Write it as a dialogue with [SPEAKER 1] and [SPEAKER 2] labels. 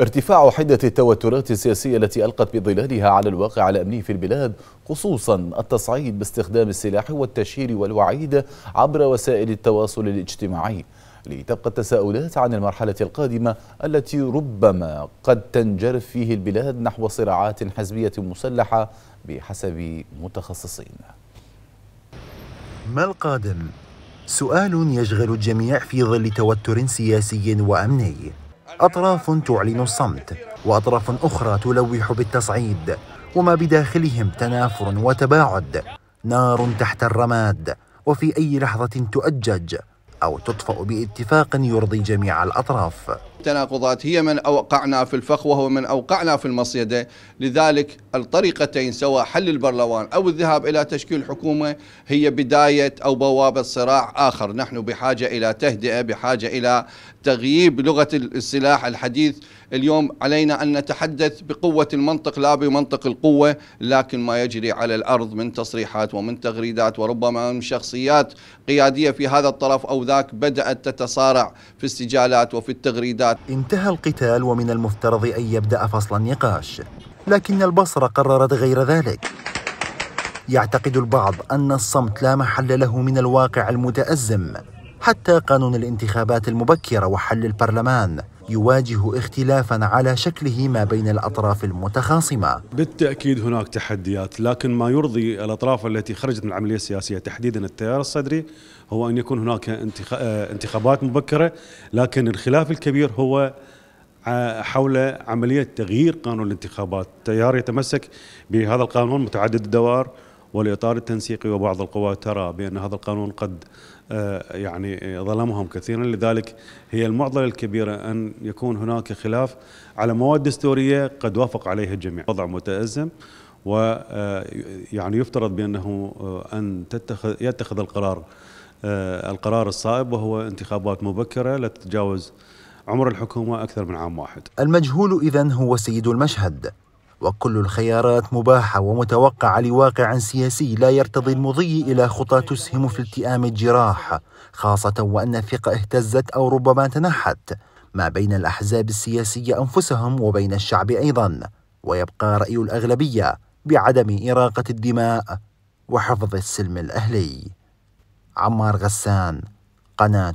[SPEAKER 1] ارتفاع حدة التوترات السياسية التي ألقت بظلالها على الواقع الأمني في البلاد خصوصا التصعيد باستخدام السلاح والتشهير والوعيد عبر وسائل التواصل الاجتماعي لتبقى التساؤلات عن المرحلة القادمة التي ربما قد تنجرف فيه البلاد نحو صراعات حزبية مسلحة بحسب متخصصين
[SPEAKER 2] ما القادم؟ سؤال يشغل الجميع في ظل توتر سياسي وأمني أطراف تعلن الصمت وأطراف أخرى تلوح بالتصعيد وما بداخلهم تنافر وتباعد نار تحت الرماد وفي أي لحظة تؤجج أو تطفأ باتفاق يرضي جميع الأطراف
[SPEAKER 3] تناقضات هي من أوقعنا في الفخ وهو من أوقعنا في المصيدة لذلك الطريقتين سواء حل البرلمان أو الذهاب إلى تشكيل حكومة هي بداية أو بوابة صراع آخر نحن بحاجة إلى تهدئة بحاجة إلى تغييب لغة السلاح الحديث اليوم علينا أن نتحدث بقوة المنطق لا بمنطق القوة لكن ما يجري على الأرض من تصريحات ومن تغريدات وربما من شخصيات قيادية في هذا الطرف أو ذاك بدأت تتصارع في السجالات وفي التغريدات العمليات
[SPEAKER 2] انتهى القتال ومن المفترض أن يبدأ فصل النقاش لكن البصرة قررت غير ذلك يعتقد البعض أن الصمت لا محل له من الواقع المتأزم حتى قانون الانتخابات المبكرة وحل البرلمان يواجه اختلافا على شكله ما بين الاطراف المتخاصمه.
[SPEAKER 4] بالتاكيد هناك تحديات، لكن ما يرضي الاطراف التي خرجت من العمليه السياسيه تحديدا التيار الصدري هو ان يكون هناك آه، انتخابات مبكره، لكن الخلاف الكبير هو حول عمليه تغيير قانون الانتخابات، التيار يتمسك بهذا القانون متعدد الدوائر والاطار التنسيقي وبعض القوى ترى بان هذا القانون قد آه، يعني ظلمهم كثيرا لذلك هي المعضله الكبيره ان يكون هناك خلاف على مواد دستوريه قد وافق عليها الجميع وضع متازم و آه، يعني يفترض بانه آه، ان تتخذ يتخذ القرار القرار الصائب وهو انتخابات مبكره لا تتجاوز عمر الحكومه اكثر من عام واحد.
[SPEAKER 2] المجهول اذا هو سيد المشهد. وكل الخيارات مباحة ومتوقعة لواقع سياسي لا يرتضي المضي إلى خطى تسهم في التئام الجراح خاصة وأن الثقة اهتزت أو ربما تنحت ما بين الأحزاب السياسية أنفسهم وبين الشعب أيضا ويبقى رأي الأغلبية بعدم إراقة الدماء وحفظ السلم الأهلي عمار غسان قناة